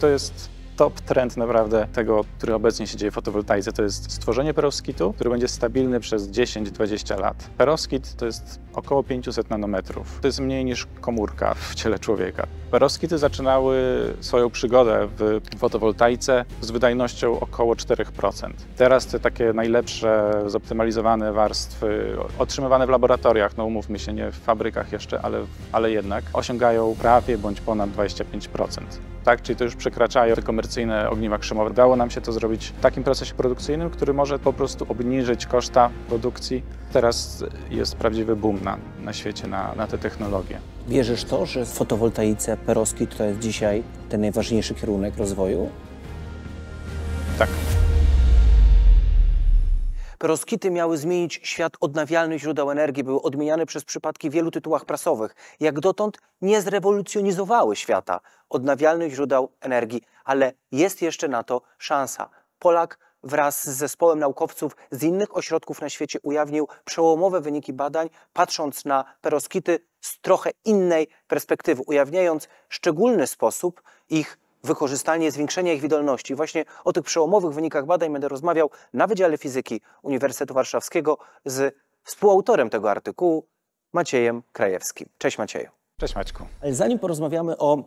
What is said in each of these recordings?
to jest top trend naprawdę tego, który obecnie się dzieje w fotowoltaice, to jest stworzenie perowskitu, który będzie stabilny przez 10-20 lat. Perowskit to jest około 500 nanometrów. To jest mniej niż komórka w ciele człowieka. Perowskity zaczynały swoją przygodę w fotowoltaice z wydajnością około 4%. Teraz te takie najlepsze, zoptymalizowane warstwy, otrzymywane w laboratoriach, no umówmy się, nie w fabrykach jeszcze, ale, ale jednak, osiągają prawie bądź ponad 25% tak? czyli to już przekraczają te komercyjne ogniwa krzemowe. Dało nam się to zrobić w takim procesie produkcyjnym, który może po prostu obniżyć koszta produkcji. Teraz jest prawdziwy boom na, na świecie na, na te technologie. Wierzysz to, że w fotowoltaice perowskiej to jest dzisiaj ten najważniejszy kierunek rozwoju? Tak. Peroskity miały zmienić świat odnawialnych źródeł energii, były odmieniane przez przypadki w wielu tytułach prasowych. Jak dotąd nie zrewolucjonizowały świata odnawialnych źródeł energii, ale jest jeszcze na to szansa. Polak wraz z zespołem naukowców z innych ośrodków na świecie ujawnił przełomowe wyniki badań, patrząc na peroskity z trochę innej perspektywy, ujawniając szczególny sposób ich wykorzystanie, zwiększenie ich wydolności. Właśnie o tych przełomowych wynikach badań będę rozmawiał na Wydziale Fizyki Uniwersytetu Warszawskiego z współautorem tego artykułu, Maciejem Krajewskim. Cześć Macieju. Cześć Maćku. Ale zanim porozmawiamy o,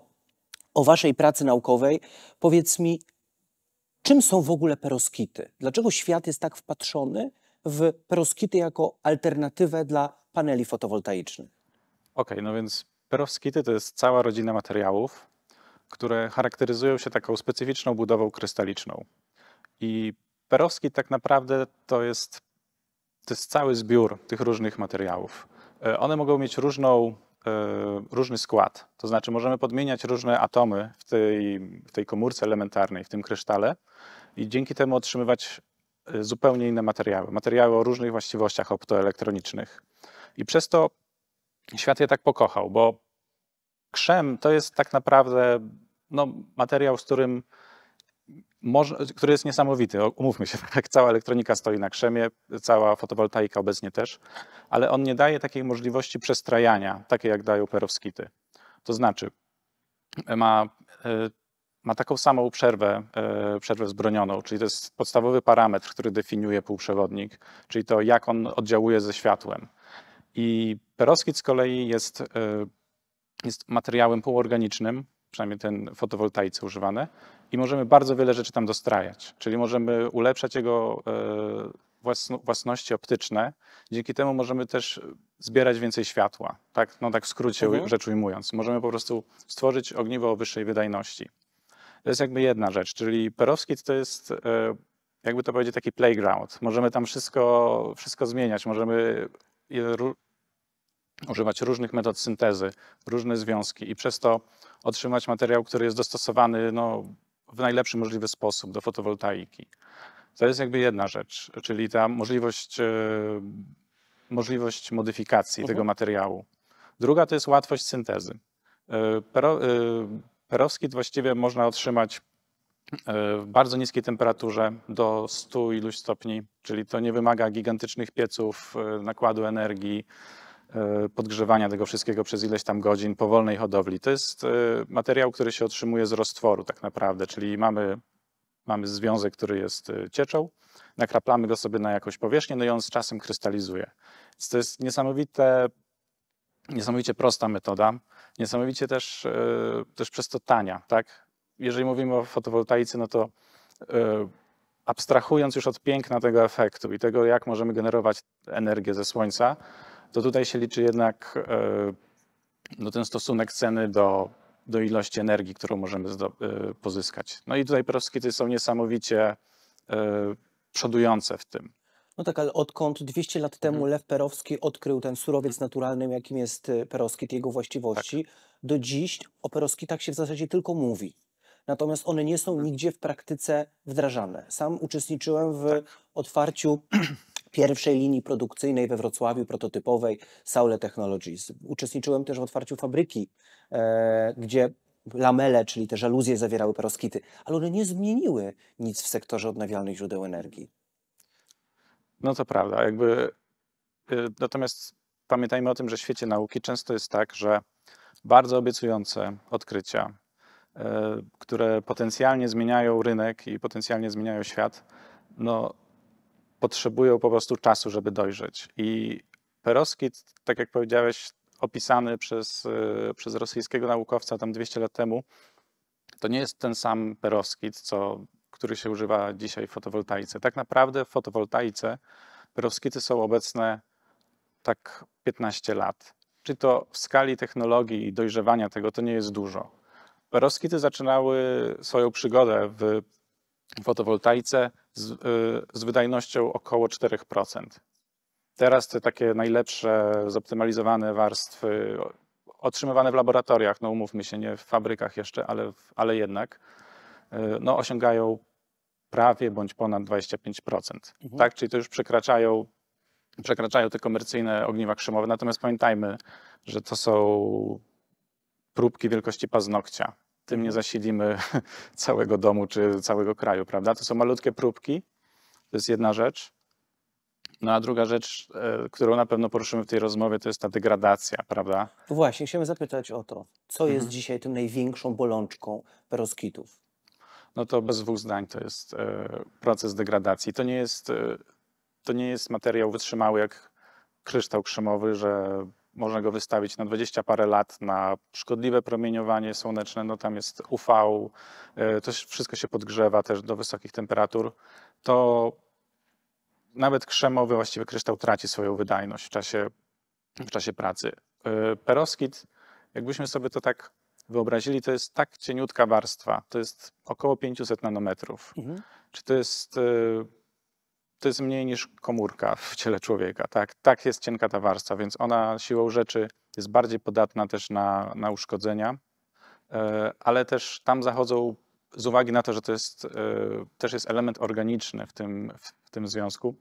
o waszej pracy naukowej, powiedz mi, czym są w ogóle peroskity? Dlaczego świat jest tak wpatrzony w peroskity jako alternatywę dla paneli fotowoltaicznych? Okej, okay, no więc perowskity to jest cała rodzina materiałów, które charakteryzują się taką specyficzną budową krystaliczną. I Perowski tak naprawdę to jest, to jest cały zbiór tych różnych materiałów. E, one mogą mieć różną, e, różny skład, to znaczy możemy podmieniać różne atomy w tej, w tej komórce elementarnej, w tym krysztale i dzięki temu otrzymywać e, zupełnie inne materiały, materiały o różnych właściwościach optoelektronicznych. I przez to świat je tak pokochał, bo krzem to jest tak naprawdę no, materiał, z którym może, który jest niesamowity. Umówmy się, tak, cała elektronika stoi na krzemie, cała fotowoltaika obecnie też, ale on nie daje takiej możliwości przestrajania, takie jak dają perowskity. To znaczy, ma, e, ma taką samą przerwę, e, przerwę wzbronioną, czyli to jest podstawowy parametr, który definiuje półprzewodnik, czyli to, jak on oddziałuje ze światłem. I perowskit z kolei jest, e, jest materiałem półorganicznym, przynajmniej ten fotowoltaice używane i możemy bardzo wiele rzeczy tam dostrajać, czyli możemy ulepszać jego e, własności optyczne. Dzięki temu możemy też zbierać więcej światła, tak, no tak w skrócie mhm. rzecz ujmując. Możemy po prostu stworzyć ogniwo o wyższej wydajności. To jest jakby jedna rzecz, czyli perowskit to jest e, jakby to powiedzieć taki playground. Możemy tam wszystko, wszystko zmieniać, możemy używać różnych metod syntezy, różne związki i przez to otrzymać materiał, który jest dostosowany no, w najlepszy możliwy sposób do fotowoltaiki. To jest jakby jedna rzecz, czyli ta możliwość, e, możliwość modyfikacji mhm. tego materiału. Druga to jest łatwość syntezy. Yy, e, e, perowskit właściwie można otrzymać w bardzo niskiej temperaturze do 100 iluś stopni, czyli to nie wymaga gigantycznych pieców, nakładu energii, E, podgrzewania tego wszystkiego przez ileś tam godzin powolnej hodowli. To jest e, materiał, który się otrzymuje z roztworu tak naprawdę, czyli mamy, mamy związek, który jest e, cieczą, nakraplamy go sobie na jakąś powierzchnię, no i on z czasem krystalizuje. Więc to jest niesamowite, niesamowicie prosta metoda, niesamowicie też, też przez to tania. Tak? Jeżeli mówimy o fotowoltaice, no to abstrahując już od piękna tego efektu i tego, jak możemy generować energię ze słońca, to tutaj się liczy jednak e, no, ten stosunek ceny do, do ilości energii, którą możemy e, pozyskać. No i tutaj perovskity są niesamowicie e, przodujące w tym. No tak, ale odkąd 200 lat temu mhm. Lew Perowski odkrył ten surowiec naturalny, jakim jest peroskit, jego właściwości, tak. do dziś o tak się w zasadzie tylko mówi. Natomiast one nie są nigdzie w praktyce wdrażane. Sam uczestniczyłem w tak. otwarciu pierwszej linii produkcyjnej we Wrocławiu, prototypowej Saule Technologies. Uczestniczyłem też w otwarciu fabryki, e, gdzie lamele, czyli te żaluzje zawierały peroskity, ale one nie zmieniły nic w sektorze odnawialnych źródeł energii. No to prawda. Jakby, y, natomiast pamiętajmy o tym, że w świecie nauki często jest tak, że bardzo obiecujące odkrycia, e, które potencjalnie zmieniają rynek i potencjalnie zmieniają świat, no, potrzebują po prostu czasu, żeby dojrzeć. I perowskit, tak jak powiedziałeś, opisany przez, e, przez rosyjskiego naukowca tam 200 lat temu, to nie jest ten sam perowskit, co, który się używa dzisiaj w fotowoltaice. Tak naprawdę w fotowoltaice perovskity są obecne tak 15 lat. Czy to w skali technologii i dojrzewania tego to nie jest dużo. Perowskity zaczynały swoją przygodę w w fotowoltaice z, y, z wydajnością około 4%. Teraz te takie najlepsze, zoptymalizowane warstwy, otrzymywane w laboratoriach, no umówmy się, nie w fabrykach jeszcze, ale, ale jednak, y, no osiągają prawie bądź ponad 25%. Mhm. Tak? Czyli to już przekraczają, przekraczają te komercyjne ogniwa krzemowe. Natomiast pamiętajmy, że to są próbki wielkości paznokcia tym nie zasilimy całego domu czy całego kraju, prawda? To są malutkie próbki, to jest jedna rzecz. No a druga rzecz, e, którą na pewno poruszymy w tej rozmowie, to jest ta degradacja, prawda? No właśnie, chciałem zapytać o to. Co mhm. jest mhm. dzisiaj tym największą bolączką peroskitów? No to bez dwóch zdań to jest e, proces degradacji. To nie jest, e, to nie jest materiał wytrzymały jak kryształ krzemowy, że można go wystawić na 20 parę lat na szkodliwe promieniowanie słoneczne, no tam jest UV, y, to wszystko się podgrzewa też do wysokich temperatur, to nawet krzemowy właściwie kryształ traci swoją wydajność w czasie, w czasie pracy. Y, peroskit, jakbyśmy sobie to tak wyobrazili, to jest tak cieniutka warstwa, to jest około 500 nanometrów. Mhm. Czy to jest y, to jest mniej niż komórka w ciele człowieka. Tak, tak jest cienka ta warstwa, więc ona siłą rzeczy jest bardziej podatna też na, na uszkodzenia, e, ale też tam zachodzą z uwagi na to, że to jest, e, też jest element organiczny w tym, w tym związku,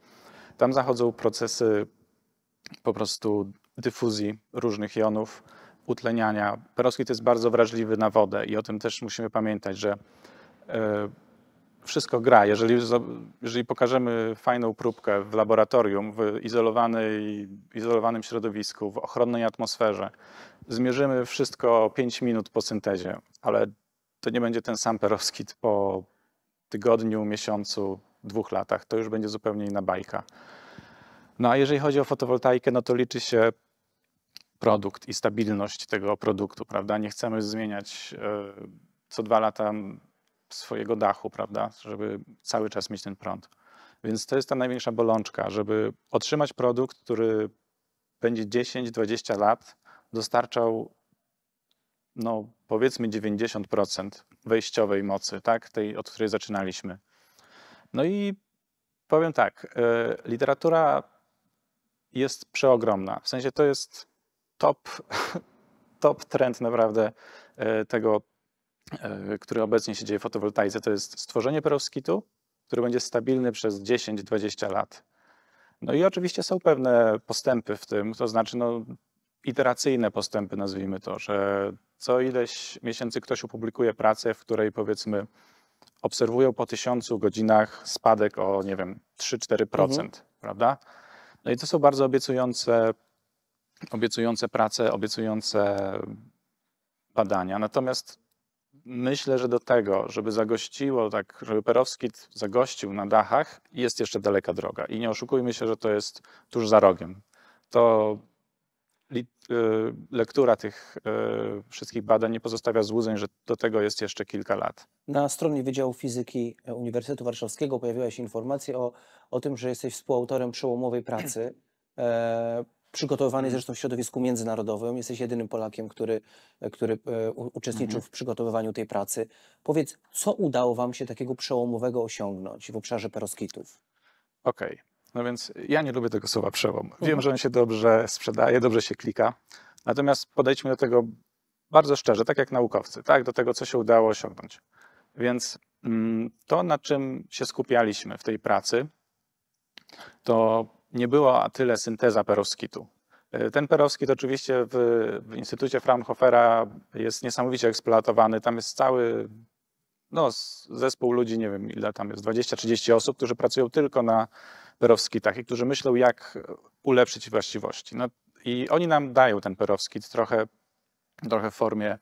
tam zachodzą procesy po prostu dyfuzji różnych jonów, utleniania. Peroskit jest bardzo wrażliwy na wodę i o tym też musimy pamiętać, że e, wszystko gra. Jeżeli, jeżeli pokażemy fajną próbkę w laboratorium, w izolowanej, izolowanym środowisku, w ochronnej atmosferze, zmierzymy wszystko 5 minut po syntezie, ale to nie będzie ten sam perowskit po tygodniu, miesiącu, dwóch latach. To już będzie zupełnie inna bajka. No a jeżeli chodzi o fotowoltaikę, no to liczy się produkt i stabilność tego produktu, prawda? Nie chcemy zmieniać e, co dwa lata swojego dachu, prawda, żeby cały czas mieć ten prąd. Więc to jest ta największa bolączka, żeby otrzymać produkt, który będzie 10-20 lat dostarczał no powiedzmy 90% wejściowej mocy, tak, tej od której zaczynaliśmy. No i powiem tak, y, literatura jest przeogromna. W sensie to jest top, top trend naprawdę y, tego E, który obecnie się dzieje w fotowoltaice, to jest stworzenie perowskitu, który będzie stabilny przez 10-20 lat. No i oczywiście są pewne postępy w tym, to znaczy no, iteracyjne postępy, nazwijmy to, że co ileś miesięcy ktoś opublikuje pracę, w której powiedzmy obserwują po tysiącu godzinach spadek o, nie wiem, 3-4%, mhm. prawda? No i to są bardzo obiecujące, obiecujące prace, obiecujące badania. Natomiast myślę, że do tego, żeby zagościło, tak, żeby Perowski zagościł na dachach, jest jeszcze daleka droga. I nie oszukujmy się, że to jest tuż za rogiem. To y, lektura tych y, wszystkich badań nie pozostawia złudzeń, że do tego jest jeszcze kilka lat. Na stronie Wydziału Fizyki Uniwersytetu Warszawskiego pojawiła się informacja o, o tym, że jesteś współautorem przełomowej pracy. E, przygotowywany mhm. zresztą w środowisku międzynarodowym. Jesteś jedynym Polakiem, który, e, który e, uczestniczył mhm. w przygotowywaniu tej pracy. Powiedz, co udało Wam się takiego przełomowego osiągnąć w obszarze peroskitów? Okej. Okay. No więc ja nie lubię tego słowa przełom. Mhm. Wiem, mhm. że on się dobrze sprzedaje, dobrze się klika. Natomiast podejdźmy do tego bardzo szczerze, tak jak naukowcy, tak, do tego, co się udało osiągnąć. Więc mm, to, na czym się skupialiśmy w tej pracy, to nie była tyle synteza perowskitu. E, ten perowskit oczywiście w, w Instytucie Fraunhofera jest niesamowicie eksploatowany. Tam jest cały no, zespół ludzi, nie wiem ile tam jest, 20-30 osób, którzy pracują tylko na perowskitach i którzy myślą, jak ulepszyć właściwości. No, I oni nam dają ten perowskit trochę, trochę w formie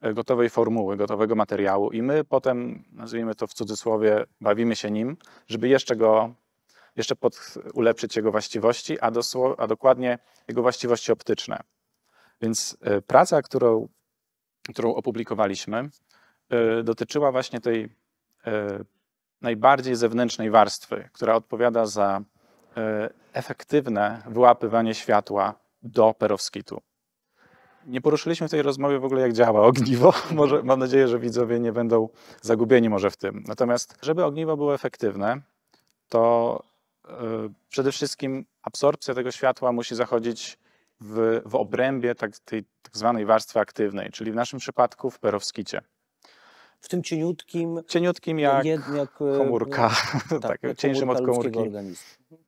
e, gotowej formuły, gotowego materiału i my potem, nazwijmy to w cudzysłowie, bawimy się nim, żeby jeszcze go jeszcze pod, ulepszyć jego właściwości, a, dosło, a dokładnie jego właściwości optyczne. Więc e, praca, którą, którą opublikowaliśmy, e, dotyczyła właśnie tej e, najbardziej zewnętrznej warstwy, która odpowiada za efektywne wyłapywanie światła do perowskitu. Nie poruszyliśmy w tej rozmowie w ogóle, jak działa ogniwo. Może, mam nadzieję, że widzowie nie będą zagubieni może w tym. Natomiast, żeby ogniwo było efektywne, to E, przede wszystkim absorpcja tego światła musi zachodzić w, w obrębie tak, tej tak zwanej warstwy aktywnej, czyli w naszym przypadku w perowskicie. W tym cieniutkim. Cieniutkim jak, jak e, komórka, no, tak, tak, no, cieńszym od komórki.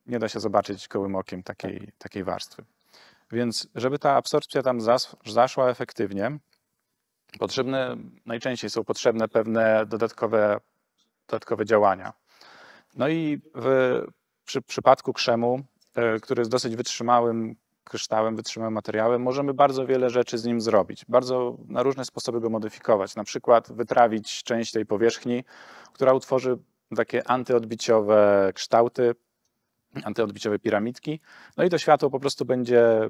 Nie da się zobaczyć kołym okiem takiej, tak. takiej warstwy. Więc żeby ta absorpcja tam zaszła efektywnie, potrzebne, najczęściej są potrzebne pewne dodatkowe, dodatkowe działania. No i w przy przypadku krzemu, e, który jest dosyć wytrzymałym kryształem, wytrzymałym materiałem, możemy bardzo wiele rzeczy z nim zrobić. Bardzo na różne sposoby go modyfikować. Na przykład wytrawić część tej powierzchni, która utworzy takie antyodbiciowe kształty, antyodbiciowe piramidki. No i to światło po prostu będzie,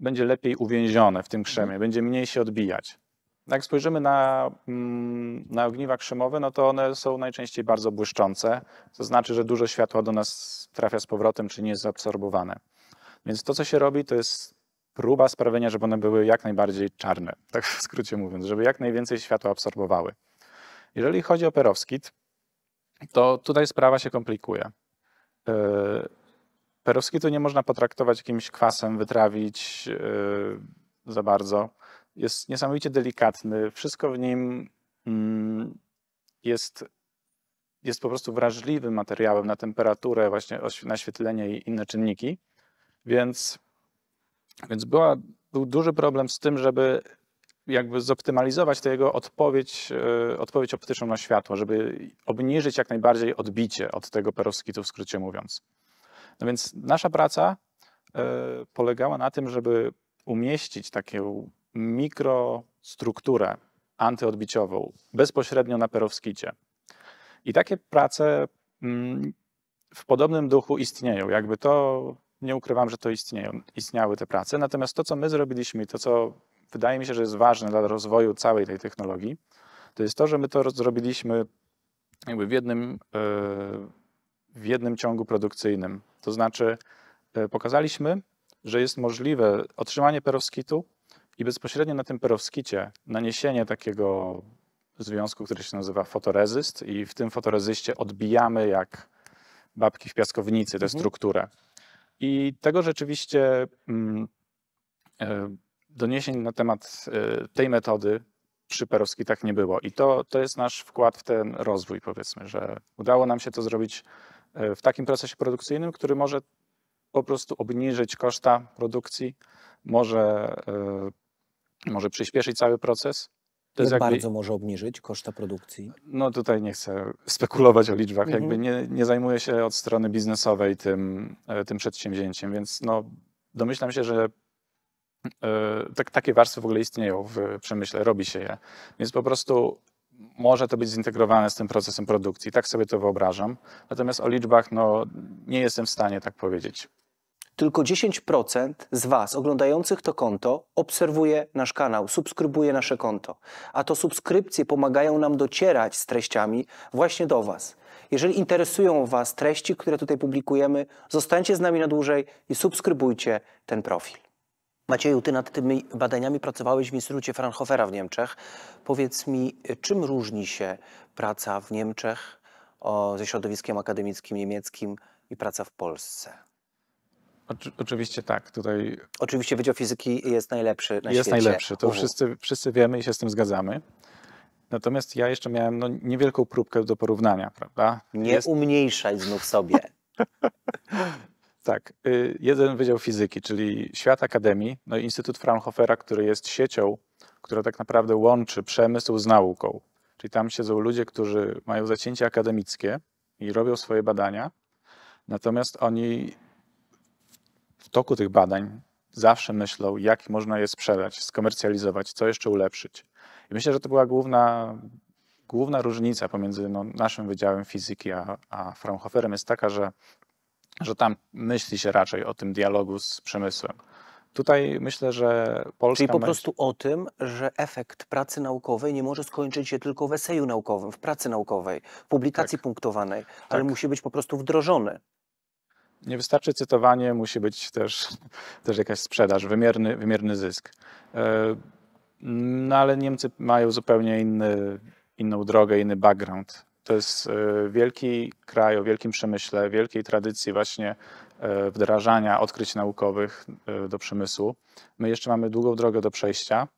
będzie lepiej uwięzione w tym krzemie, mhm. będzie mniej się odbijać. Jak spojrzymy na, mm, na ogniwa krzemowe, no to one są najczęściej bardzo błyszczące, to znaczy, że dużo światła do nas trafia z powrotem, czy nie jest zaabsorbowane. Więc to, co się robi, to jest próba sprawienia, żeby one były jak najbardziej czarne, tak w skrócie mówiąc, żeby jak najwięcej światła absorbowały. Jeżeli chodzi o perowskit, to tutaj sprawa się komplikuje. E, Perowskitu nie można potraktować jakimś kwasem, wytrawić e, za bardzo jest niesamowicie delikatny. Wszystko w nim mm, jest, jest po prostu wrażliwym materiałem na temperaturę, właśnie naświetlenie i inne czynniki. Więc, więc była, był duży problem z tym, żeby jakby zoptymalizować tę jego odpowiedź, e, odpowiedź optyczną na światło, żeby obniżyć jak najbardziej odbicie od tego perowskitu, w skrócie mówiąc. No więc nasza praca e, polegała na tym, żeby umieścić taką mikrostrukturę antyodbiciową bezpośrednio na perowskicie. I takie prace mm, w podobnym duchu istnieją. Jakby to, nie ukrywam, że to istnieją, istniały te prace. Natomiast to, co my zrobiliśmy i to, co wydaje mi się, że jest ważne dla rozwoju całej tej technologii, to jest to, że my to zrobiliśmy jakby w jednym, e, w jednym ciągu produkcyjnym. To znaczy e, pokazaliśmy, że jest możliwe otrzymanie perowskitu, i bezpośrednio na tym perowskicie naniesienie takiego związku, który się nazywa fotorezyst i w tym fotorezyście odbijamy jak babki w piaskownicy tę mhm. strukturę. I tego rzeczywiście mm, e, doniesień na temat e, tej metody przy peroskitach tak nie było. I to, to jest nasz wkład w ten rozwój, powiedzmy, że udało nam się to zrobić e, w takim procesie produkcyjnym, który może po prostu obniżyć koszta produkcji, może, e, może przyspieszyć cały proces. To jak jakby, bardzo może obniżyć koszta produkcji? No tutaj nie chcę spekulować o liczbach, mhm. jakby nie, nie zajmuję się od strony biznesowej tym, e, tym przedsięwzięciem, więc no, domyślam się, że e, tak, takie warstwy w ogóle istnieją w przemyśle, robi się je. Więc po prostu może to być zintegrowane z tym procesem produkcji, tak sobie to wyobrażam. Natomiast o liczbach no, nie jestem w stanie tak powiedzieć. Tylko 10% z Was oglądających to konto obserwuje nasz kanał, subskrybuje nasze konto, a to subskrypcje pomagają nam docierać z treściami właśnie do Was. Jeżeli interesują Was treści, które tutaj publikujemy, zostańcie z nami na dłużej i subskrybujcie ten profil. Macieju, ty nad tymi badaniami pracowałeś w Instytucie Fraunhofera w Niemczech. Powiedz mi, czym różni się praca w Niemczech ze środowiskiem akademickim niemieckim i praca w Polsce? oczywiście tak, tutaj... Oczywiście Wydział Fizyki jest najlepszy na Jest świecie. najlepszy, to wszyscy, wszyscy wiemy i się z tym zgadzamy. Natomiast ja jeszcze miałem no, niewielką próbkę do porównania, prawda? Nie jest... umniejszaj znów sobie. tak, y, jeden Wydział Fizyki, czyli Świat Akademii, no i Instytut Fraunhofera, który jest siecią, która tak naprawdę łączy przemysł z nauką. Czyli tam siedzą ludzie, którzy mają zacięcie akademickie i robią swoje badania, natomiast oni w toku tych badań zawsze myślą, jak można je sprzedać, skomercjalizować, co jeszcze ulepszyć. I myślę, że to była główna, główna różnica pomiędzy no, naszym Wydziałem Fizyki a, a Fraunhoferem jest taka, że, że tam myśli się raczej o tym dialogu z przemysłem. Tutaj myślę, że Polska. Czyli po prostu o tym, że efekt pracy naukowej nie może skończyć się tylko w eseju naukowym, w pracy naukowej, w publikacji tak. punktowanej, ale tak. musi być po prostu wdrożony nie wystarczy cytowanie, musi być też, też jakaś sprzedaż, wymierny, wymierny zysk. E, no ale Niemcy mają zupełnie inny, inną drogę, inny background. To jest e, wielki kraj o wielkim przemyśle, wielkiej tradycji właśnie e, wdrażania odkryć naukowych do przemysłu. My jeszcze mamy długą drogę do przejścia,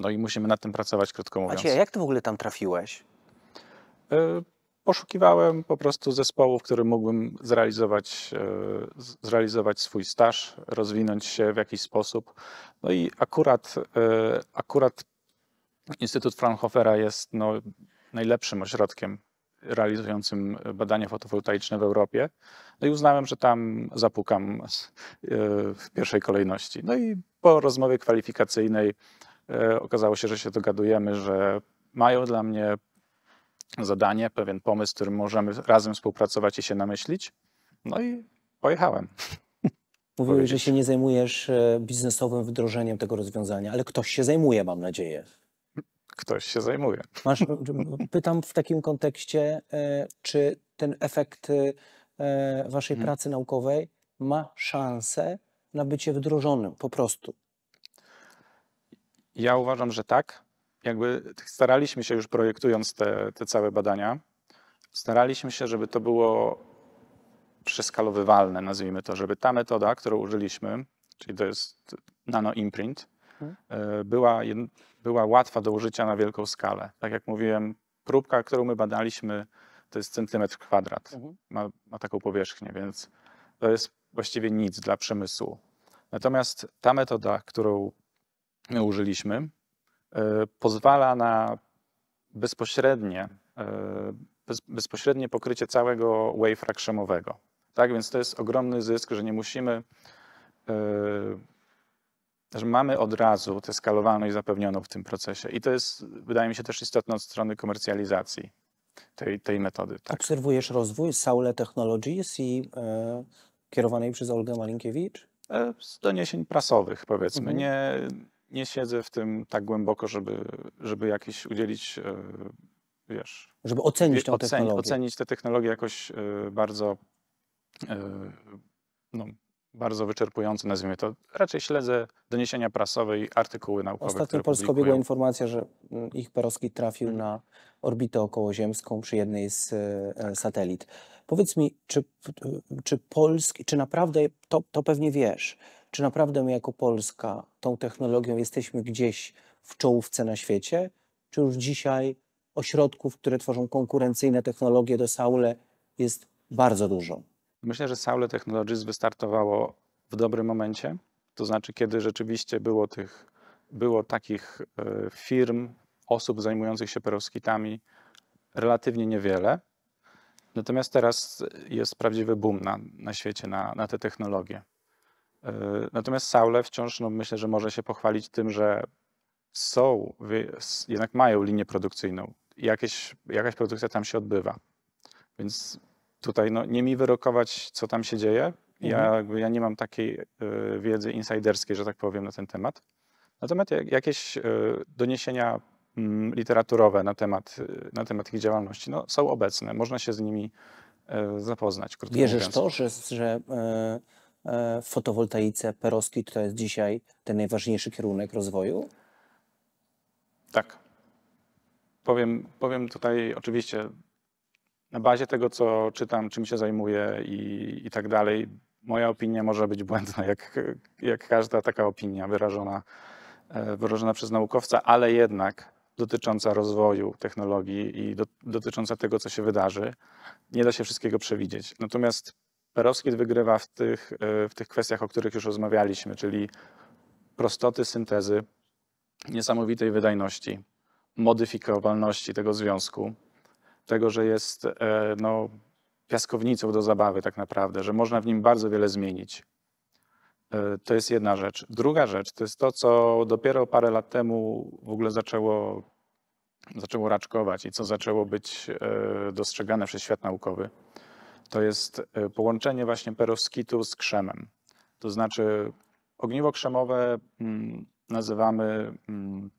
no i musimy nad tym pracować, krótko mówiąc. Macie, jak ty w ogóle tam trafiłeś? poszukiwałem po prostu zespołu, w którym mógłbym zrealizować, e, zrealizować swój staż, rozwinąć się w jakiś sposób. No i akurat, e, akurat Instytut Fraunhofera jest no, najlepszym ośrodkiem realizującym badania fotowoltaiczne w Europie. No i uznałem, że tam zapukam e, w pierwszej kolejności. No i po rozmowie kwalifikacyjnej okazało się, że się dogadujemy, że mają dla mnie zadanie, pewien pomysł, z którym możemy razem współpracować i się namyślić. No i pojechałem. Mówiłeś, że się nie zajmujesz e, biznesowym wdrożeniem tego rozwiązania, ale ktoś się zajmuje, mam nadzieję. Ktoś się zajmuje. Masz, pytam w takim kontekście, e, czy ten efekt e, waszej hmm. pracy naukowej ma szansę na bycie wdrożonym po prostu? Ja uważam, że tak jakby staraliśmy się już projektując te, te całe badania, staraliśmy się, żeby to było przeskalowywalne, nazwijmy to, żeby ta metoda, którą użyliśmy, czyli to jest nanoimprint, mhm. e, była, była łatwa do użycia na wielką skalę. Tak jak mówiłem, próbka, którą my badaliśmy, to jest centymetr kwadrat, mhm. ma, ma taką powierzchnię, więc to jest właściwie nic dla przemysłu. Natomiast ta metoda, którą my użyliśmy, E, pozwala na bezpośrednie, e, bezpośrednie pokrycie całego wave krzemowego. Tak więc to jest ogromny zysk, że nie musimy, e, że mamy od razu tę skalowalność zapewnioną w tym procesie. I to jest, wydaje mi się, też istotne od strony komercjalizacji tej, tej metody. Tak. Obserwujesz rozwój Saule Technologies i e, kierowanej przez Olgę Malinkiewicz? z doniesień prasowych, powiedzmy. Mhm. Nie nie siedzę w tym tak głęboko, żeby, żeby jakieś udzielić, e, wiesz... Żeby ocenić tę oceni, technologię. Ocenić tę technologię jakoś e, bardzo, e, no, bardzo wyczerpująco, nazwijmy to. Raczej śledzę doniesienia prasowe i artykuły naukowe, Ostatnio Polsko biegła informacja, że mm, ich Perowski trafił hmm. na orbitę okołoziemską przy jednej z satelit. Powiedz mi, czy, czy Polski, czy naprawdę, to, to pewnie wiesz, czy naprawdę my jako Polska tą technologią jesteśmy gdzieś w czołówce na świecie? Czy już dzisiaj ośrodków, które tworzą konkurencyjne technologie do Saule jest bardzo dużo? Myślę, że Saule Technologies wystartowało w dobrym momencie, to znaczy kiedy rzeczywiście było, tych, było takich e, firm, osób zajmujących się perowskitami, relatywnie niewiele. Natomiast teraz jest prawdziwy boom na, na świecie na, na te technologie. E, natomiast Saule wciąż no, myślę, że może się pochwalić tym, że są, jednak mają linię produkcyjną. Jakieś, jakaś produkcja tam się odbywa. Więc tutaj no, nie mi wyrokować, co tam się dzieje. Ja, mhm. jakby, ja nie mam takiej y, wiedzy insiderskiej, że tak powiem, na ten temat. Natomiast jakieś y, doniesienia y, literaturowe na temat, na temat ich działalności no, są obecne. Można się z nimi zapoznać. Wierzysz mówiąc. to, że, że w e, fotowoltaice Peroski to jest dzisiaj ten najważniejszy kierunek rozwoju? Tak. Powiem, powiem tutaj oczywiście na bazie tego, co czytam, czym się zajmuję i, i tak dalej. Moja opinia może być błędna, jak, jak każda taka opinia wyrażona, e, wyrażona przez naukowca, ale jednak dotycząca rozwoju technologii i do, dotycząca tego, co się wydarzy. Nie da się wszystkiego przewidzieć. Natomiast Perowskit wygrywa w tych, e, w tych kwestiach, o których już rozmawialiśmy, czyli prostoty syntezy, niesamowitej wydajności, modyfikowalności tego związku, tego, że jest e, no, piaskownicą do zabawy tak naprawdę, że można w nim bardzo wiele zmienić. E, to jest jedna rzecz. Druga rzecz to jest to, co dopiero parę lat temu w ogóle zaczęło, zaczęło raczkować i co zaczęło być dostrzegane przez świat naukowy – to jest e, połączenie właśnie perowskitu z krzemem. To znaczy ogniwo krzemowe mm, nazywamy mm,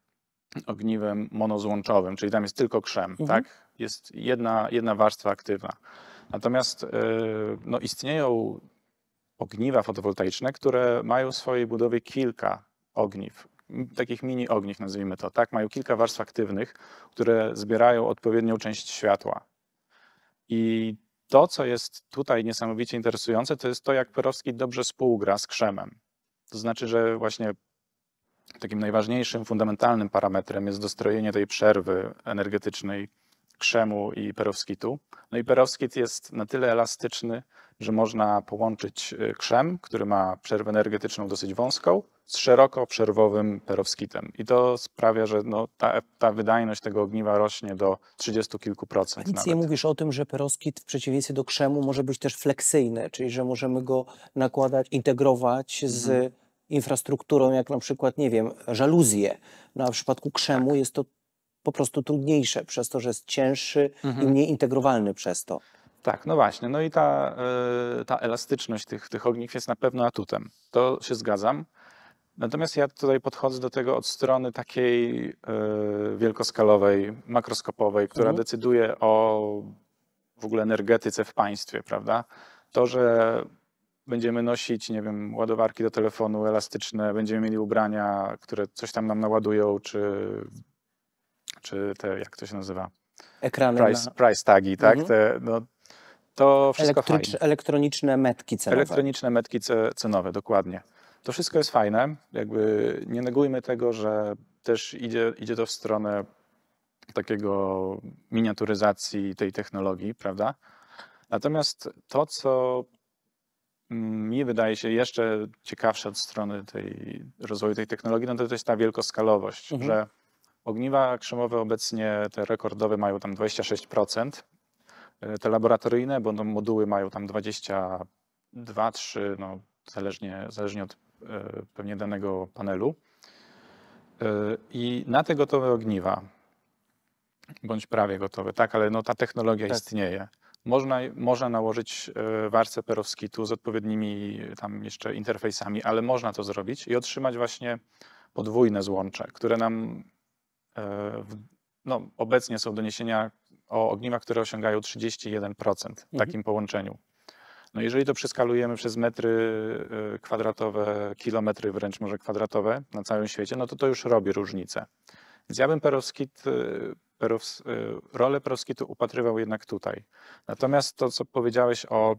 ogniwem monozłączowym, czyli tam jest tylko krzem, mhm. tak? Jest jedna, jedna warstwa aktywna. Natomiast e, no, istnieją ogniwa fotowoltaiczne, które mają w swojej budowie kilka ogniw, takich mini ogniw nazwijmy to, tak? Mają kilka warstw aktywnych, które zbierają odpowiednią część światła. I to, co jest tutaj niesamowicie interesujące, to jest to, jak Perowski dobrze współgra z krzemem. To znaczy, że właśnie takim najważniejszym, fundamentalnym parametrem jest dostrojenie tej przerwy energetycznej krzemu i perowskitu. No i perowskit jest na tyle elastyczny, że można połączyć y, krzem, który ma przerwę energetyczną dosyć wąską, z szeroko przerwowym perowskitem. I to sprawia, że no, ta, ta wydajność tego ogniwa rośnie do 30 kilku procent. Nic nawet. nie mówisz o tym, że perowskit w przeciwieństwie do krzemu może być też fleksyjny, czyli że możemy go nakładać, integrować z mhm. infrastrukturą, jak na przykład, nie wiem, żaluzje. No a w przypadku krzemu tak. jest to po prostu trudniejsze przez to, że jest cięższy mhm. i mniej integrowalny przez to. Tak, no właśnie. No i ta, e, ta elastyczność tych, tych ogniw jest na pewno atutem. To się zgadzam. Natomiast ja tutaj podchodzę do tego od strony takiej e, wielkoskalowej, makroskopowej, która mhm. decyduje o w ogóle energetyce w państwie, prawda? To, że będziemy nosić, nie wiem, ładowarki do telefonu elastyczne, będziemy mieli ubrania, które coś tam nam naładują, czy, czy te, jak to się nazywa? Ekrany. Price, na... price tagi, tak? Mhm. Te, no, to wszystko Elektrycz, Elektroniczne metki cenowe. Elektroniczne metki cenowe, dokładnie. To wszystko jest fajne, jakby nie negujmy tego, że też idzie, idzie to w stronę takiego miniaturyzacji tej technologii, prawda? Natomiast to, co mm, mi wydaje się jeszcze ciekawsze od strony tej, rozwoju tej technologii, no to, to jest ta wielkoskalowość, mhm. że ogniwa krzemowe obecnie te rekordowe mają tam 26%, e, te laboratoryjne, bo no, moduły mają tam 22, 3, no, zależnie, zależnie od E, pewnie danego panelu. E, I na te gotowe ogniwa, bądź prawie gotowe, tak, ale no ta technologia tak. istnieje. Można, można nałożyć e, warstwę perowskitu z odpowiednimi tam jeszcze interfejsami, ale można to zrobić i otrzymać właśnie podwójne złącze, które nam no, obecnie są doniesienia o ogniwach, które osiągają 31% w mhm. takim połączeniu. No jeżeli to przeskalujemy przez metry e, kwadratowe, kilometry wręcz może kwadratowe na całym świecie, no to to już robi różnicę. Więc ja bym perowskit, e, perows, e, rolę perowskitu upatrywał jednak tutaj. Natomiast to, co powiedziałeś o,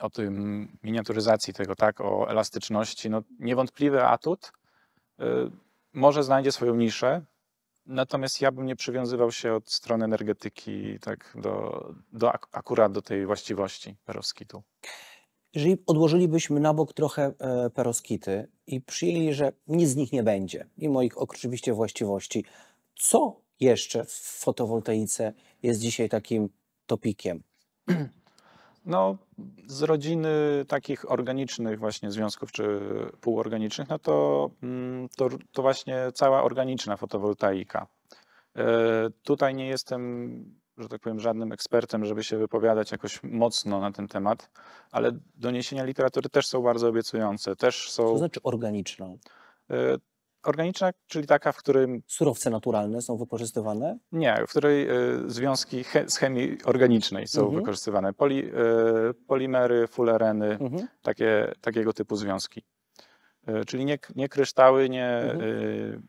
o tym miniaturyzacji tego, tak, o elastyczności, no niewątpliwy atut, może znajdzie swoją niszę, Natomiast ja bym nie przywiązywał się od strony energetyki tak do, do ak akurat do tej właściwości peroskitu. Jeżeli odłożylibyśmy na bok trochę perowskity peroskity i przyjęli, że nic z nich nie będzie, mimo ich oczywiście właściwości, co jeszcze w fotowoltaice jest dzisiaj takim topikiem? No, z rodziny takich organicznych właśnie związków czy półorganicznych, no to, mm, to, to właśnie cała organiczna fotowoltaika. E, tutaj nie jestem, że tak powiem, żadnym ekspertem, żeby się wypowiadać jakoś mocno na ten temat, ale doniesienia literatury też są bardzo obiecujące. Też są... Co znaczy organiczna? E, Organiczna, czyli taka, w którym. Surowce naturalne są wykorzystywane? Nie, w której y, związki he, z chemii organicznej są mhm. wykorzystywane. Poli, y, polimery, fulereny, mhm. takie, takiego typu związki. Y, czyli nie, nie kryształy, nie, mhm.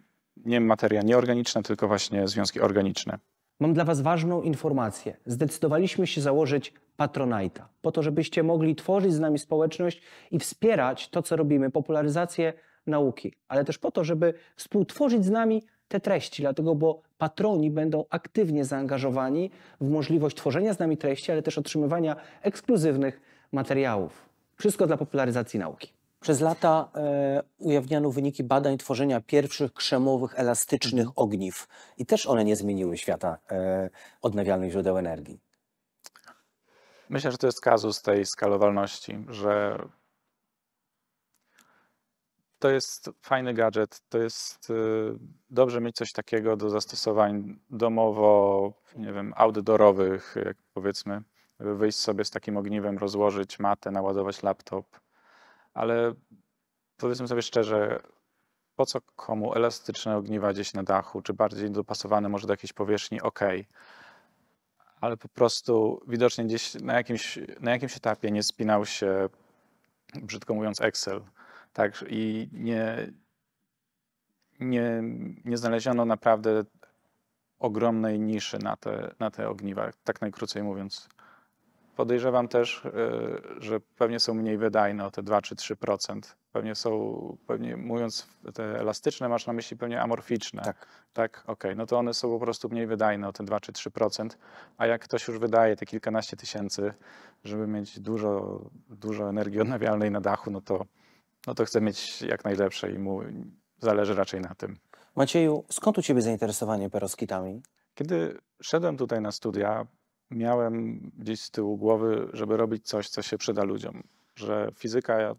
nie materia nieorganiczna, tylko właśnie związki organiczne. Mam dla Was ważną informację. Zdecydowaliśmy się założyć Patronite'a, po to, żebyście mogli tworzyć z nami społeczność i wspierać to, co robimy, popularyzację nauki, ale też po to, żeby współtworzyć z nami te treści, dlatego bo patroni będą aktywnie zaangażowani w możliwość tworzenia z nami treści, ale też otrzymywania ekskluzywnych materiałów. Wszystko dla popularyzacji nauki. Przez lata e, ujawniano wyniki badań tworzenia pierwszych krzemowych, elastycznych ogniw i też one nie zmieniły świata e, odnawialnych źródeł energii. Myślę, że to jest kazus tej skalowalności, że to jest fajny gadżet, to jest y, dobrze mieć coś takiego do zastosowań domowo, nie wiem, outdoorowych, jak powiedzmy, wyjść sobie z takim ogniwem, rozłożyć matę, naładować laptop, ale powiedzmy sobie szczerze, po co komu elastyczne ogniwa gdzieś na dachu, czy bardziej dopasowane może do jakiejś powierzchni, ok. Ale po prostu widocznie gdzieś na jakimś, na jakimś etapie nie spinał się, brzydko mówiąc, Excel tak, i nie, nie, nie znaleziono naprawdę ogromnej niszy na te, na te ogniwa, tak najkrócej mówiąc. Podejrzewam też, e, że pewnie są mniej wydajne o te 2 czy 3%. Pewnie są, pewnie mówiąc te elastyczne, masz na myśli pewnie amorficzne. Tak. Tak, okej. Okay. No to one są po prostu mniej wydajne o te 2 czy 3%. A jak ktoś już wydaje te kilkanaście tysięcy, żeby mieć dużo, dużo energii odnawialnej na dachu, no to no to chce mieć jak najlepsze i mu zależy raczej na tym. Macieju, skąd u Ciebie zainteresowanie peroskitami? Kiedy szedłem tutaj na studia, miałem gdzieś z tyłu głowy, żeby robić coś, co się przyda ludziom. Że fizyka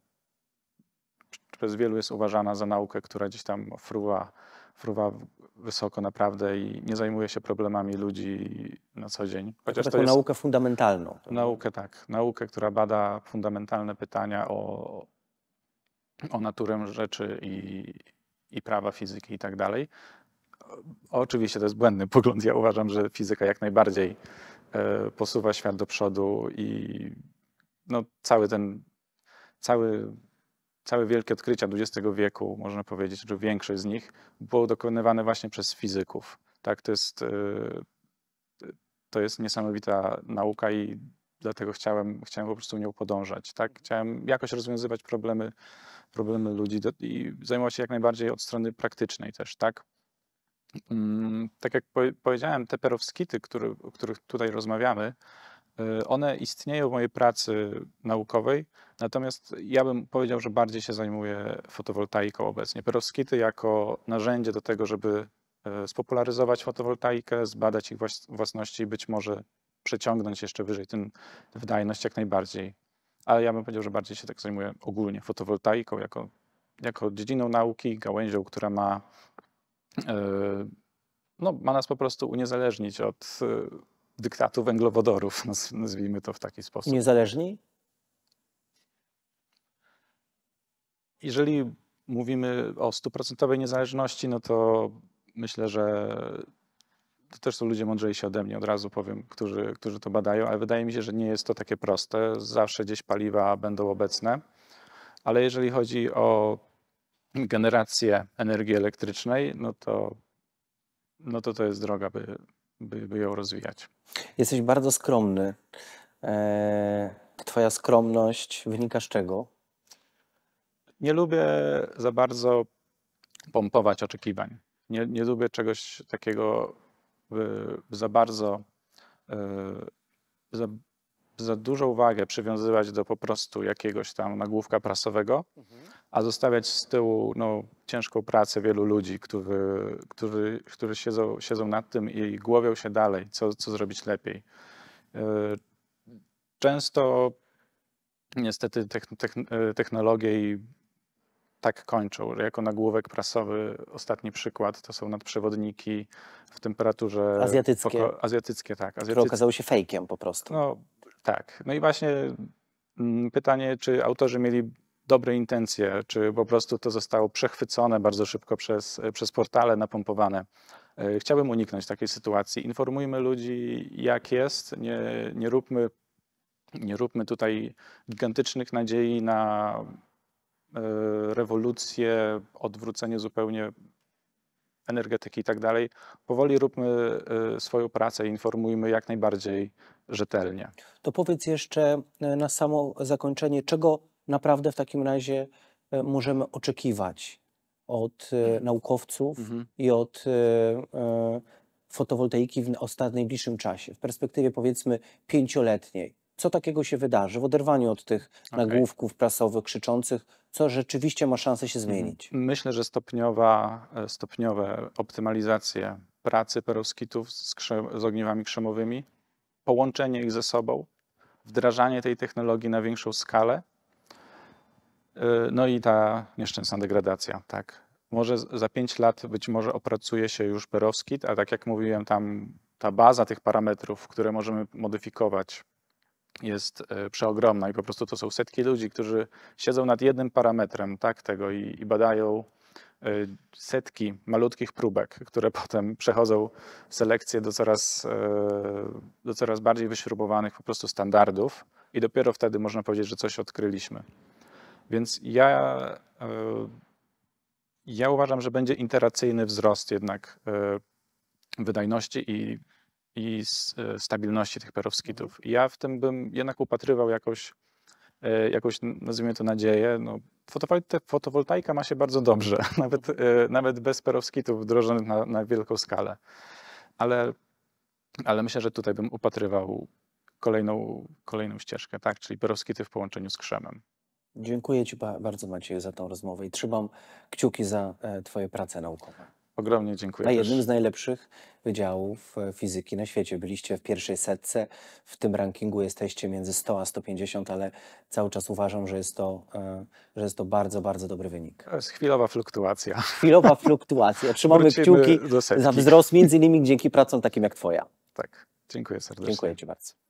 przez wielu jest uważana za naukę, która gdzieś tam fruwa, fruwa wysoko naprawdę i nie zajmuje się problemami ludzi na co dzień. Chociaż to jest naukę fundamentalną. Naukę, tak. Naukę, która bada fundamentalne pytania o, o naturę rzeczy i, i prawa fizyki i tak dalej. Oczywiście to jest błędny pogląd. Ja uważam, że fizyka jak najbardziej e, posuwa świat do przodu i no, cały ten, cały, całe wielkie odkrycia XX wieku, można powiedzieć, że znaczy większość z nich było dokonywane właśnie przez fizyków. Tak, to jest, e, to jest niesamowita nauka i dlatego chciałem, chciałem po prostu nią podążać. Tak? Mhm. Chciałem jakoś rozwiązywać problemy, problemy ludzi do, i zajmować się jak najbardziej od strony praktycznej też. Tak, mm, tak jak po, powiedziałem, te perowskity, który, o których tutaj rozmawiamy, y, one istnieją w mojej pracy naukowej, natomiast ja bym powiedział, że bardziej się zajmuję fotowoltaiką obecnie. Perowskity jako narzędzie do tego, żeby y, spopularyzować fotowoltaikę, zbadać ich własności, być może przeciągnąć jeszcze wyżej tę wydajność jak najbardziej. Ale ja bym powiedział, że bardziej się tak zajmuję ogólnie fotowoltaiką jako, jako dziedziną nauki, gałęzią, która ma, yy, no, ma nas po prostu uniezależnić od yy, dyktatu węglowodorów, nazwijmy to w taki sposób. Niezależni? Jeżeli mówimy o stuprocentowej niezależności, no to myślę, że to też są ludzie mądrzejsi ode mnie, od razu powiem, którzy, którzy to badają, ale wydaje mi się, że nie jest to takie proste. Zawsze gdzieś paliwa będą obecne, ale jeżeli chodzi o generację energii elektrycznej, no to, no to to jest droga, by, by, by ją rozwijać. Jesteś bardzo skromny. Eee, twoja skromność wynika z czego? Nie lubię za bardzo pompować oczekiwań. Nie, nie lubię czegoś takiego Y, za bardzo, y, za, za dużą uwagę przywiązywać do po prostu jakiegoś tam nagłówka prasowego, mhm. a zostawiać z tyłu no, ciężką pracę wielu ludzi, którzy, którzy, którzy siedzą, siedzą nad tym i głowią się dalej, co, co zrobić lepiej. Y, często niestety technologie i tak kończą, że jako nagłówek prasowy ostatni przykład to są nadprzewodniki w temperaturze... Azjatyckie. Poko- azjatyckie, tak. Które okazały się fejkiem po prostu. No tak. No i właśnie m, mm, pytanie, czy autorzy mieli dobre intencje, czy po prostu to zostało przechwycone bardzo szybko przez, przez portale napompowane. E, chciałbym uniknąć takiej sytuacji. Informujmy ludzi, jak jest. Nie, nie, róbmy, nie róbmy tutaj gigantycznych nadziei na E, rewolucję, odwrócenie zupełnie energetyki i tak dalej. Powoli róbmy e, swoją pracę, informujmy jak najbardziej rzetelnie. To powiedz jeszcze e, na samo zakończenie, czego naprawdę w takim razie możemy oczekiwać od naukowców mhm. i od fotowoltaiki w ostatnim najbliższym czasie, w perspektywie powiedzmy pięcioletniej co takiego się wydarzy w oderwaniu od tych okay. nagłówków prasowych krzyczących, co rzeczywiście ma szansę się mhm. zmienić? Myślę, że stopniowa, e, stopniowe optymalizacje pracy perowskitów z, z ogniwami krzemowymi, połączenie ich ze sobą, wdrażanie tej technologii na większą skalę, e, no i ta nieszczęsna degradacja, tak. Może za pięć lat być może opracuje się już perowskit, a tak jak mówiłem, tam ta baza tych parametrów, które możemy modyfikować jest e, przeogromna i po prostu to są setki ludzi, którzy siedzą nad jednym parametrem tak, tego i, i badają e, setki malutkich próbek, które potem przechodzą w selekcję do coraz, e, do coraz bardziej wyśrubowanych po prostu standardów i dopiero wtedy można powiedzieć, że coś odkryliśmy. Więc ja, ja uważam, że będzie interacyjny wzrost jednak wydajności i i e, stabilności tych mhm. perowskitów. Ja w tym bym jednak upatrywał jakoś, e, jakoś nazwijmy to, nadzieję. No, fotowoltaika ma się bardzo dobrze, nawet, e, nawet bez perowskitów wdrożonych na, na wielką skalę. Ale, ale myślę, że tutaj bym upatrywał kolejną, kolejną ścieżkę, tak? czyli perowskity w połączeniu z krzemem. Dziękuję Ci bardzo Maciej za tą rozmowę i trzymam kciuki za Twoje prace naukowe. Ogromnie dziękuję. Na jednym z najlepszych wydziałów e, fizyki na świecie. Byliście w pierwszej setce, w tym rankingu jesteście między 100 a 150, ale cały czas uważam, że jest to, e, że jest to bardzo, bardzo dobry wynik. To jest chwilowa fluktuacja. Chwilowa fluktuacja. Trzymamy Wrócimy kciuki za wzrost, między innymi dzięki pracom takim jak Twoja. Tak, dziękuję serdecznie. Dziękuję Ci bardzo.